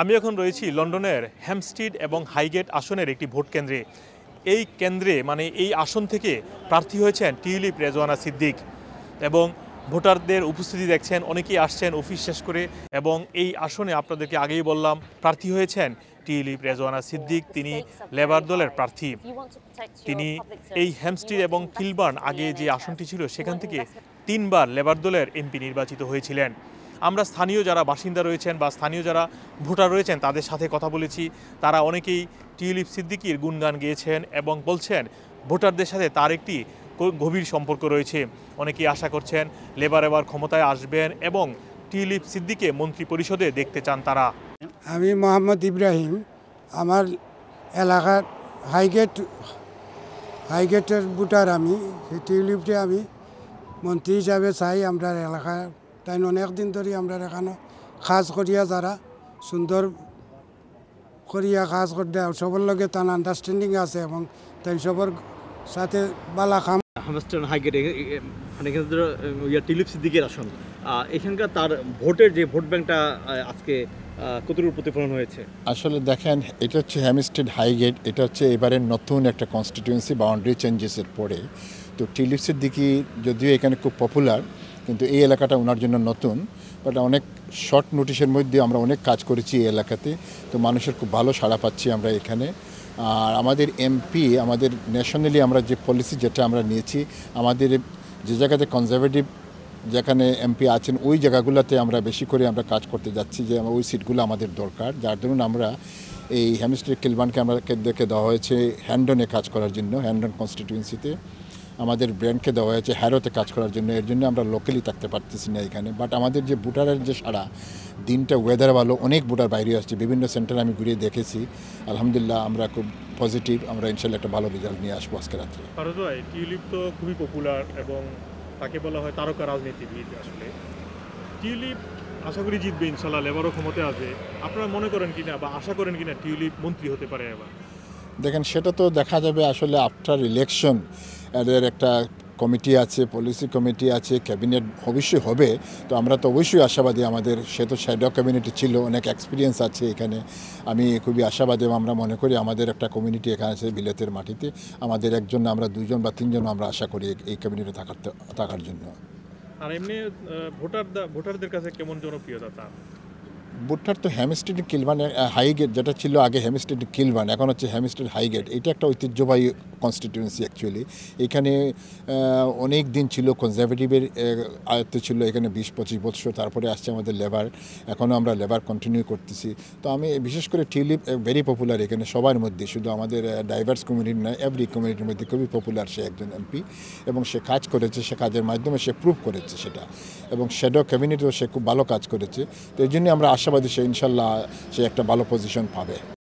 আমি এখন রয়েছি লন্ডনের হ্যামস্টিড এবং হাইগেট আসনের একটি ভোট কেন্দ্রে এই কেন্দ্রে মানে এই আসন থেকে প্রার্থী হয়েছেন টিউলিপ রেজওয়ানা সিদ্দিক এবং ভোটারদের উপস্থিতি দেখছেন অনেকেই আসছেন অফিস শেষ করে এবং এই আসনে আপনাদেরকে আগেই বললাম প্রার্থী হয়েছেন টিউলিপ রেজওয়ানা সিদ্দিক তিনি লেবার দলের প্রার্থী তিনি এই হ্যামস্টিড এবং কিলবার্ন আগে যে আসনটি ছিল সেখান থেকে তিনবার লেবার দলের এমপি নির্বাচিত হয়েছিলেন আমরা স্থানীয় যারা বাসিন্দা রয়েছেন বা স্থানীয় যারা ভোটার রয়েছেন তাদের সাথে কথা বলেছি তারা অনেকেই টিউলিপ সিদ্দিকির গুণগান গেয়েছেন এবং বলছেন ভোটারদের সাথে তার একটি গভীর সম্পর্ক রয়েছে অনেকেই আশা করছেন লেবার এবার ক্ষমতায় আসবেন এবং টিউলিপ সিদ্দিকে মন্ত্রী পরিষদে দেখতে চান তারা আমি মোহাম্মদ ইব্রাহিম আমার এলাকার হাইগেট হাইগেটের ভোটার আমি টিউলিপটি আমি মন্ত্রী হিসাবে চাই আমরা এলাকার তাই অনেক দিন ধরে আমরা এখানে কাজ করিয়া যারা সুন্দর করিয়া কাজ করতে সবার লগে তার আন্ডারস্ট্যান্ডিং আছে এবং তাই সবার সাথে বালা খাম মানে এখানকার তার ভোটের যে ভোট আজকে প্রতিফলন হয়েছে আসলে দেখেন এটা হচ্ছে হ্যামিস্টেড এটা হচ্ছে এবারের নতুন একটা বাউন্ডারি চেঞ্জেসের তো টিলিপসের দিকে যদিও এখানে খুব পপুলার কিন্তু এই এলাকাটা ওনার জন্য নতুন বাট অনেক শর্ট নোটিশের মধ্যে আমরা অনেক কাজ করেছি এই এলাকাতে তো মানুষের খুব ভালো সাড়া পাচ্ছি আমরা এখানে আর আমাদের এমপি আমাদের ন্যাশনালি আমরা যে পলিসি যেটা আমরা নিয়েছি আমাদের যে জায়গাতে কনজারভেটিভ যেখানে এমপি আছেন ওই জায়গাগুলোতে আমরা বেশি করে আমরা কাজ করতে যাচ্ছি যে ওই সিটগুলো আমাদের দরকার যার ধরুন আমরা এই হ্যামিস্ট্রিক কিলবানকে আমরা দেখে দেওয়া হয়েছে হ্যান্ডনে কাজ করার জন্য হ্যান্ডন কনস্টিটিউয়েন্সিতে আমাদের ব্র্যান্ডকে দেওয়া হয়েছে হ্যারোতে কাজ করার জন্য এর জন্য আমরা লোকালি থাকতে পারতেছি না এখানে বাট আমাদের যে বুটারের যে সারা দিনটা ওয়েদার ভালো অনেক বুটার বাইরে আসছে বিভিন্ন সেন্টারে আমি ঘুরিয়ে দেখেছি আলহামদুলিল্লাহ আমরা খুব পজিটিভ আমরা ইনশাল্লাহ একটা ভালো রেজাল্ট নিয়ে আসবো আজকে রাত্রে টিউলিপ তো খুবই পপুলার এবং তাকে বলা হয় তারকা রাজনীতিবিদ আসলে টিউলিপ আশা করি জিতবে ইনশাল্লাহ লেবারও ক্ষমতা আসবে আপনারা মনে করেন কিনা বা আশা করেন কিনা টিউলিপ মন্ত্রী হতে পারে এবার দেখেন সেটা তো দেখা যাবে আসলে আফটার ইলেকশন এদের একটা কমিটি আছে পলিসি কমিটি আছে ক্যাবিনেট অবশ্যই হবে তো আমরা তো অবশ্যই আশাবাদী আমাদের সে তো শ্যাডক কমিউনিটি ছিল অনেক এক্সপিরিয়েন্স আছে এখানে আমি খুবই আশাবাদী আমরা মনে করি আমাদের একটা কমিউনিটি এখানে আছে বিলেতের মাটিতে আমাদের একজন আমরা দুজন বা তিনজন আমরা আশা করি এই কমিউনিটি থাকার থাকার জন্য আর এমনি ভোটার ভোটারদের কাছে কেমন জনপ্রিয়তা তার তো হ্যামস্টেড কিলবান হাইগেট যেটা ছিল আগে হ্যামস্টেড কিলবান এখন হচ্ছে হ্যামস্টেড হাইগেট এটা একটা ঐতিহ্যবাহী কনস্টিটিউয়েন্সি অ্যাকচুয়ালি এখানে অনেক দিন ছিল কনজারভেটিভের আয়ত্ত ছিল এখানে বিশ পঁচিশ বছর তারপরে আসছে আমাদের লেবার এখনও আমরা লেবার কন্টিনিউ করতেছি তো আমি বিশেষ করে টিউলিপ ভেরি পপুলার এখানে সবার মধ্যে শুধু আমাদের ডাইভার্স কমিউনিটি নয় এভরি কমিউনিটির মধ্যে খুবই পপুলার সে একজন এমপি এবং সে কাজ করেছে সে কাজের মাধ্যমে সে প্রুভ করেছে সেটা এবং শ্যাডো ক্যাবিনেটেও সে খুব ভালো কাজ করেছে তো এই জন্য আমরা আশাবাদী সে ইনশাল্লাহ সে একটা ভালো পজিশন পাবে